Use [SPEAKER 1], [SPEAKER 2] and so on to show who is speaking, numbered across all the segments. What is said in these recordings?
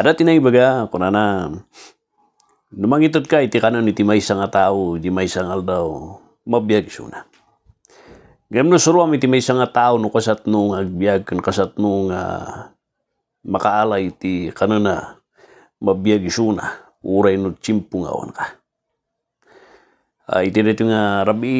[SPEAKER 1] ಅರತಿನೈ ಬಗ ಕುನಾನ ನುಮಂಗಿತದ ka iti kanan iti may nga tao, iti may sangal aldaw, mabiyag suna. Gayam no suruam iti may nga tao no kasat nung agbyag, kan kasat nung uh, ah, makaala iti kanan na mabiyag suna, uray no chimpungawan ka. Uh, iti dito nga rabi,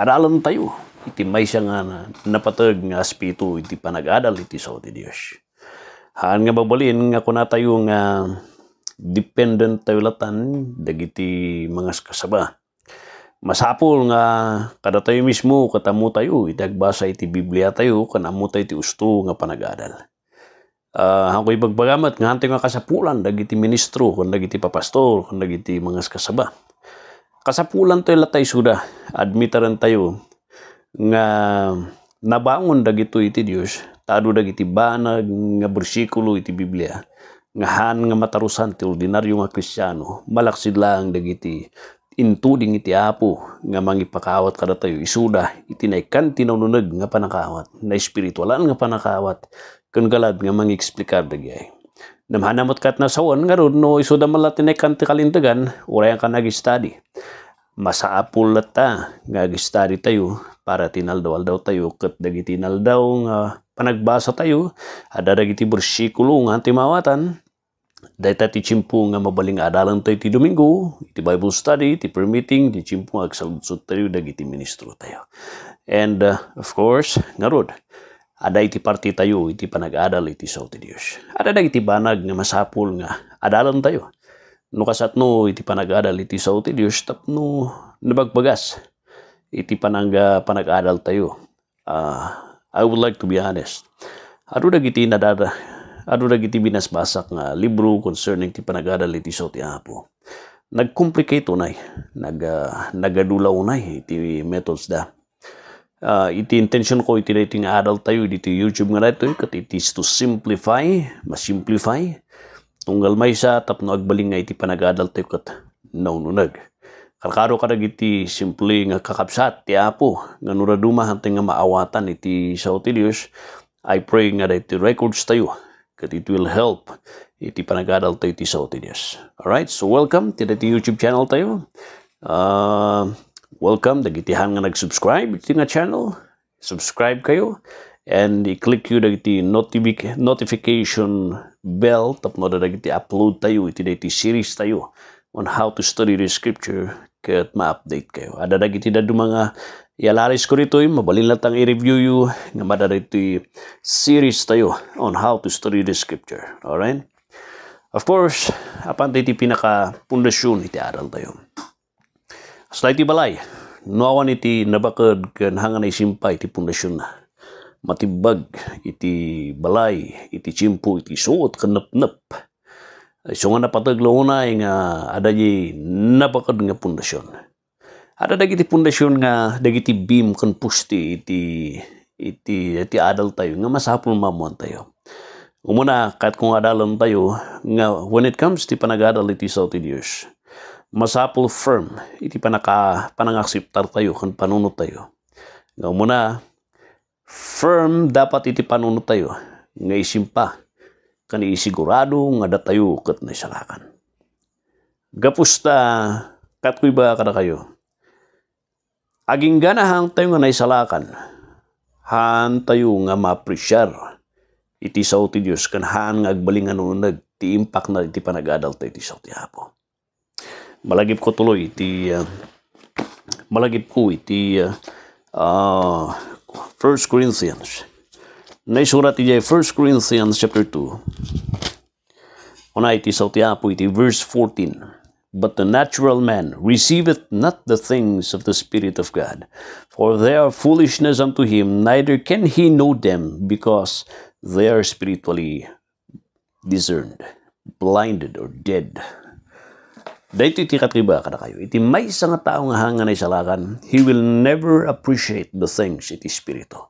[SPEAKER 1] aralan tayo, iti may nga ah, napatag nga aspito, iti panagadal, iti sa so, Diyos. Haan nga babalin nga kuna tayo nga dependent tayo latan dagiti mga kasaba. Masapol nga kada tayo mismo katamu tayo itagbasa iti Biblia tayo kanamu tayo iti usto nga panagadal. Uh, ah, ako'y pagpagamat nga hantay nga kasapulan dagiti ministro kun dagiti papastor kun dagiti mga kasaba. Kasapulan tayo latay suda admitaran tayo nga nabangon dagito iti Dios adudag iti banag nga bersikulo iti Biblia nga han nga matarusan ti ordinaryo nga Kristiyano malaksid lang dagiti intuding iti apo nga mangipakawat kada tayo isuda iti naikan tinanunag nga panakawat na espiritualan nga panakawat kun galad nga mangeksplikar dagay namhanamot kat nasawan nga ron no isuda malatin naikan ti kalintagan uray ka kanag study masaapul ta nga ag-study tayo para tinaldaw aldaw tayo ket dagiti naldaw nga panagbasa tayo, adadag iti bersikulo nga timawatan, Dayta ti chimpo nga mabaling adalan tayo ti Domingo, iti Bible study, ti prayer meeting, ti chimpo nga agsaludsot tayo, dagiti ministro tayo. And uh, of course, nga ada iti party tayo, iti panag-adal iti sa ti Diyos. Adadag iti banag nga masapul nga adalan tayo. No kasat no, iti panag-adal iti sa ti Diyos, tapno nabagbagas, iti pananga uh, panag-adal tayo. Ah, uh, I would like to be honest. Adu dagiti nadada adu dagiti binasbasak nga libro concerning ti panagaral iti so ti Apo. Nagcomplicate unay, nag uh, nagadulaw unay iti methods da. Uh, iti intention ko iti rating adult tayo dito YouTube nga dito kat it is to simplify, masimplify. Tunggal may sa tapno agbaling nga iti panagadal tayo kat naununag. No, Karkaro ka iti simple nga kakabsat ti Apo nga nuraduma hanti nga maawatan iti sao ti I pray nga iti records tayo kat it will help iti panagadal tayo iti sao ti Dios. Alright, so welcome to iti YouTube channel tayo. Uh, welcome, dagitihan nga nag-subscribe iti nga channel. Subscribe kayo and i-click yun dagiti notific notification bell tapno na dagiti upload tayo iti dagiti series tayo on how to study the scripture kaya't ma-update kayo. Ada na gitida mga Yalaris ko rito yung mabalin tang i-review yu nga madarito series tayo on how to study the scripture. Alright? Of course, apan tayo pinaka pundasyon iti aral tayo. Asla iti balay, nuawan iti nabakad kan hangan ay simpa iti pundasyon na. Matibag iti balay, iti chimpo, iti suot, kanap-nap. Isungan na pataglo nga ada di napakad nga pundasyon. Ada dagiti pundasyon nga dagiti beam kan pusti iti iti iti adal tayo nga masapul mamuan tayo. Umuna, kahit kung adalan tayo, nga when it comes ti panagadal iti sa ti Dios, masapul firm iti panaka panangaksiptar tayo kun panunot tayo. Nga umuna, firm dapat iti panunot tayo nga isimpa kani sigurado nga datayo kat na isalakan. Gapusta, katkoy ba kada kayo? Aging ganahang tayo nga naisalakan, han tayo nga mapresyar, iti sa ti Diyos, han nga agbalingan nunag, ti impact na iti panagadal tayo iti sa ti Apo. Malagip ko tuloy, iti, uh, malagip ko iti uh, uh, 1 Corinthians naisurat iya 1 Corinthians chapter 2. Una iti sa tiapo iti verse 14. But the natural man receiveth not the things of the Spirit of God, for they are foolishness unto him, neither can he know them, because they are spiritually discerned, blinded, or dead. Dahito iti katriba kada kayo. Iti may isang tao nga hanga na isalakan, he will never appreciate the things iti spirito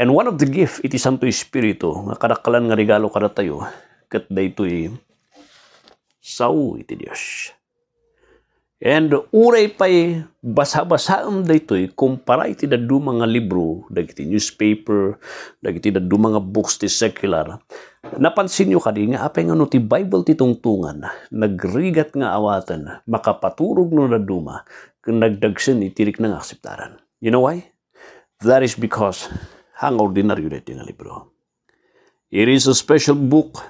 [SPEAKER 1] And one of the gift, iti Santo Espiritu, nga kadakalan nga regalo kada tayo, kat daytoy sao iti Dios. And uray pa'y basa-basaan daytoy kumpara iti dadu mga libro, dagiti newspaper, dagiti dadu mga books ti secular. Napansin nyo kadi nga apay nga no ti Bible ti tungtungan, nagrigat nga awatan, makapaturog no daduma, nagdagsin itirik ng aksiptaran. You know why? That is because ang ordinaryo dito nga libro. It is a special book,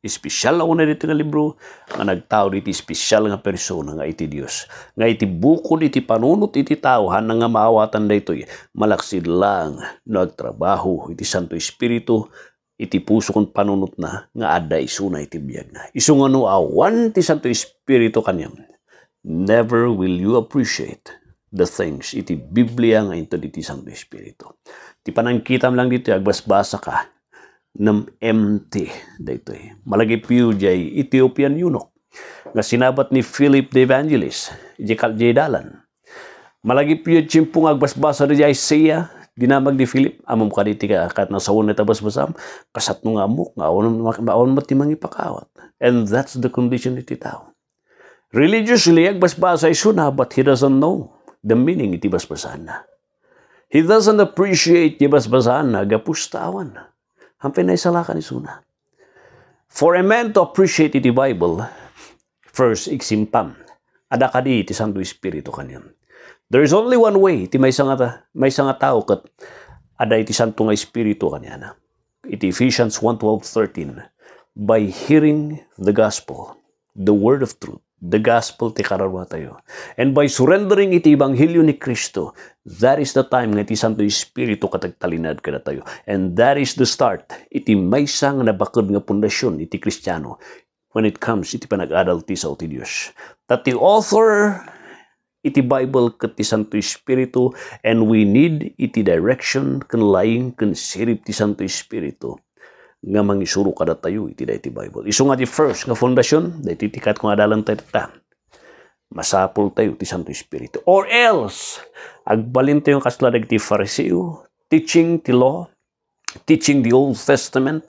[SPEAKER 1] espesyal ako na dito nga libro, nga nagtao dito special nga persona nga iti Dios. Nga iti bukod iti panunot iti tawahan nga maawatan dito, malaksid lang nagtrabaho iti Santo Espiritu, iti puso kong panunot na nga ada na iti biyag na. Isungan no awan iti Santo Espiritu kanyam. Never will you appreciate the things iti Biblia nga ito diti Santo Espiritu. Ti panangkitam lang dito, agbasbasa ka ng empty dito. Eh. Malagi piyo jay Ethiopian eunuch nga sinabat ni Philip the Evangelist, jikal jay dalan. Malagi piyo chimpung agbasbasa di Isaiah, dinamag ni Philip, amam ka diti ka, kat nasawon na tabas basbasam kasat nung amok, nga awan maon matimang ipakawat. And that's the condition iti tao. Religiously, agbasbasa isuna, but he doesn't know the meaning iti basbasan. He doesn't appreciate iti basbasan agapustawan. Ang pinaisalakan isuna. For a man to appreciate iti Bible, first, iksimpam. Ada kadi iti Santo Espiritu kanyang. There is only one way iti may sanga, may sanga tao kat ada iti Santo nga Espiritu kanya na. Iti Ephesians 1, 12, 13. By hearing the gospel, the word of truth, the gospel ti kararwa tayo. And by surrendering iti ebanghelyo ni Kristo, that is the time nga iti Santo Espiritu katagtalinad ka tayo. And that is the start. Iti may sang nabakod nga pundasyon iti Kristiyano when it comes iti panag-adalti sa uti Diyos. That the author iti Bible kat ti Santo Espiritu and we need iti direction kan laing kan sirip ti Santo Espiritu nga mangisuro kada tayo iti dahi Bible. Iso nga di first nga fondasyon, dahi titikat kung adalan tayo ta. Masapol tayo ti Santo Espiritu. Or else, agbalin tayo kasladag ti Fariseo, teaching ti law, teaching the Old Testament,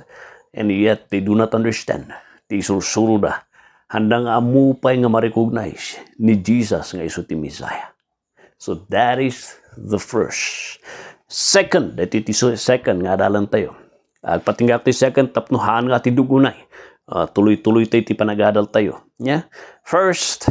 [SPEAKER 1] and yet they do not understand. Ti sursuro da. Handang amupay nga ma-recognize ni Jesus nga iso ti Messiah. So that is the first. Second, that it second nga adalan tayo at patingga ti second tapnuhan nga ti dugunay. Uh, eh. ah, tuloy-tuloy tayo ti panagadal tayo. Yeah? First,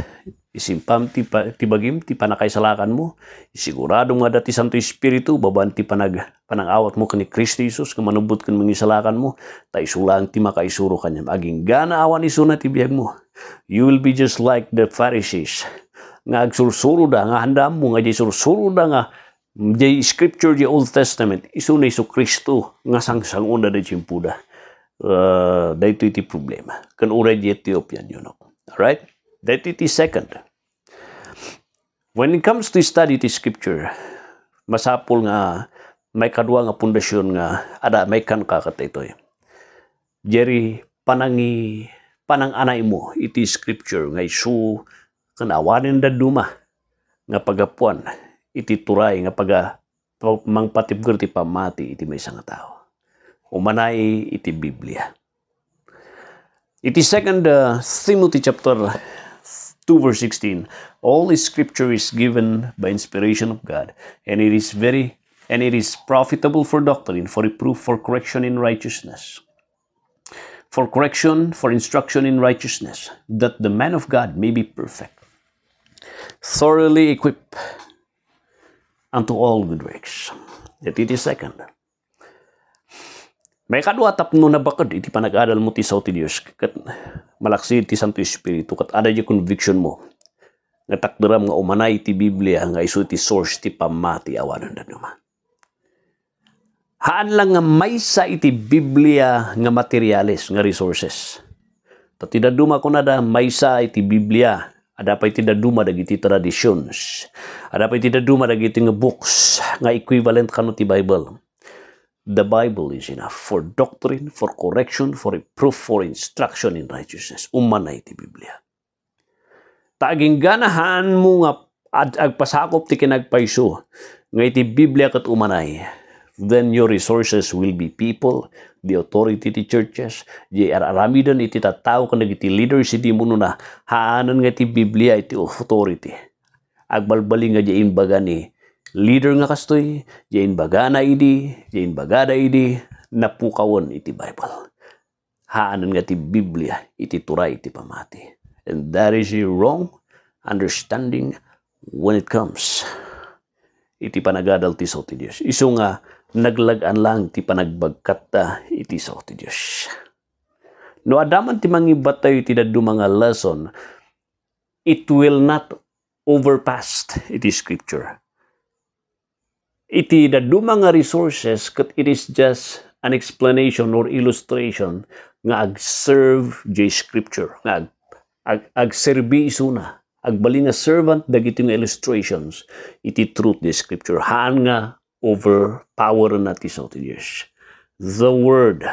[SPEAKER 1] isimpam ti, pa, ti bagim ti panakaisalakan mo isigurado nga dati Santo Espiritu babaan ti panag panangawat mo kani Kristo Jesus nga manubot kan mangisalakan mo ta isulang ti makaisuro kanya aging gana awan isuna ti biyag mo you will be just like the Pharisees nga agsursuro da nga handam mo nga di sursuro da nga the scripture the Old Testament ni so Kristo nga sangsangon una de chimpuda uh, eh, dahito iti problema kan uray di Ethiopian yun know. alright dahito iti second when it comes to study the scripture masapol nga may kadua nga pundasyon nga ada may kan kakataytoy eh. Jerry panangi panang anay mo iti scripture nga isu kanawanin da duma nga pagapuan iti turay nga paga ah, mangpatibger ti pamati iti maysa nga tao. Umanay iti Biblia. Iti second uh, Timothy chapter 2 verse 16 all scripture is given by inspiration of god and it is very and it is profitable for doctrine for reproof for correction in righteousness for correction for instruction in righteousness that the man of god may be perfect thoroughly equipped unto all good works. That it is second. May kadwa tapno na bakod iti panagadal mo ti sao ti Dios ket malaksi ti Santo Espiritu ket ada yung conviction mo nga takderam nga umanay ti Biblia nga isu ti source ti pamati awanan daduma. Haan lang nga may sa iti Biblia nga materialis nga resources. Tatidaduma ko na da may sa iti Biblia Adapay ti daduma dagiti traditions. Adapay ti daduma dagiti nga books nga equivalent kanu ti Bible. The Bible is enough for doctrine, for correction, for reproof, for instruction in righteousness. Umanay ti Biblia. Taging ganahan mo nga agpasakop ti kinagpaiso nga iti Biblia kat umanay eh then your resources will be people, the authority the churches, di aramidan iti tattao kanag iti leaders iti muno na haanan nga ti Biblia iti authority. Agbalbali nga di imbaga ni leader nga kastoy, di imbaga na idi, di imbaga na idi, napukawon iti Bible. Haanan nga ti Biblia iti turay iti pamati. And that is a wrong understanding when it comes iti panagadal ti so ti Diyos. Iso nga naglagan lang ti panagbagkat ta ah, iti sa ti Diyos. No adaman ti mangibat tayo ti dadu mga lesson, it will not overpass iti scripture. Iti dadu mga resources kat it is just an explanation or illustration nga ag-serve di scripture, nga ag, ag, isuna. Agbali nga servant dagiti nga illustrations iti truth di scripture. Haan nga over power natin sa Utiliers. The Word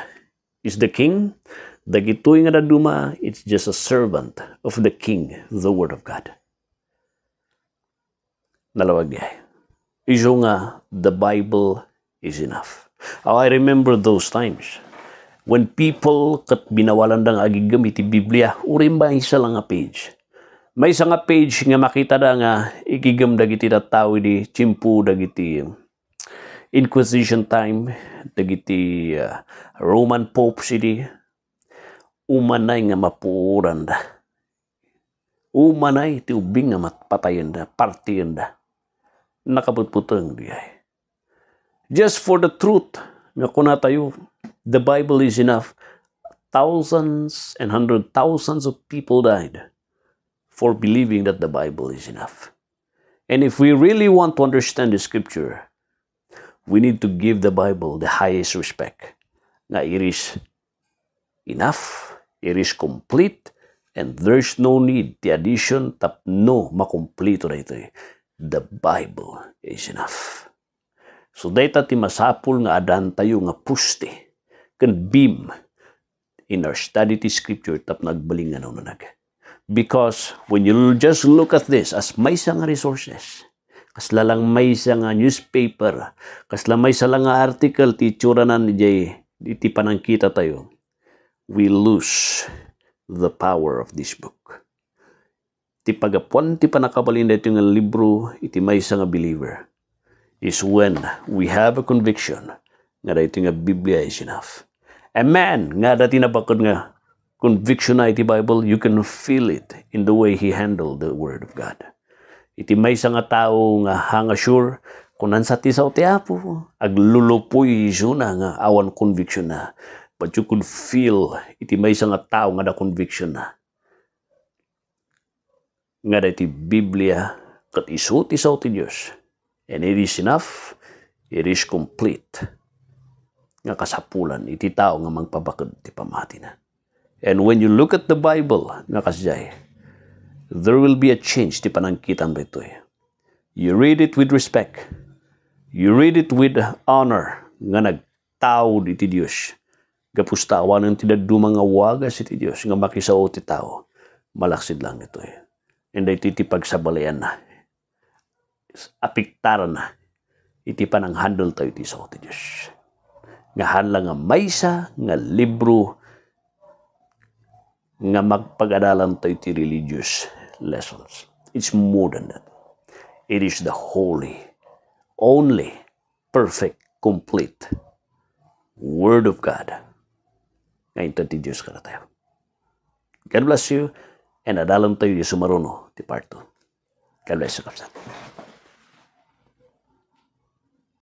[SPEAKER 1] is the King. Dagitoy nga naduma, it's just a servant of the King, the Word of God. Nalawag niya. Iso nga, the Bible is enough. Oh, I remember those times when people kat binawalan dang agigam iti Biblia, urim ba isa lang nga page. May isa nga page nga makita da nga ikigam dagiti tattaw di chimpu dagiti Inquisition time dagiti uh, Roman Pope city, umanay nga mapuuran da. Umanay ti ubing nga matpatayan da, partiyan da. Just for the truth, nga kuna tayo, the Bible is enough. Thousands and hundred thousands of people died for believing that the Bible is enough. And if we really want to understand the scripture, we need to give the Bible the highest respect. Nga it is enough, it is complete, and there's no need the addition tap tapno makumpleto na ito. Eh. The Bible is enough. So data ti masapul nga adan tayo nga puste, can beam in our study ti scripture tap nagbalingan na nag. Because when you just look at this as may nga resources, kasla lang may sa nga newspaper, kasla may sa lang nga article, ti itsura na ni Jay, iti panangkita tayo. We lose the power of this book. Ti pagapuan ti panakabalin dito nga libro, iti may sa nga believer, is when we have a conviction nga dito nga Biblia is enough. Amen! Nga dati napakod nga conviction na iti Bible, you can feel it in the way he handled the Word of God. Iti may nga tao nga hangasure kunan sa tisaw ti Apo, aglulupoy iso na nga awan conviction na. But you could feel iti may nga tao nga da conviction na. Nga da iti Biblia kat iso tisaw ti Diyos. And it is enough, it is complete. Nga kasapulan iti tao nga mangpabakod ti pamati na. And when you look at the Bible, nga kasjay, there will be a change di panangkitan dito. Eh. You read it with respect. You read it with honor nga nagtao di ti Dios. Gapustawan ang tidadumang awagas iti Dios nga makisao ti tao. Malaksid lang ito eh. Hindi iti pagsabalayan na. Apiktaran na. Iti panang handle tayo iti sao ti Dios. Nga hanlang nga maysa, nga libro, nga magpagadalan tayo ti religious lessons. It's more than that. It is the holy, only, perfect, complete Word of God na introduce ka na tayo. God bless you and adalan tayo yung sumaruno, di part 2. God bless you, Kapsan.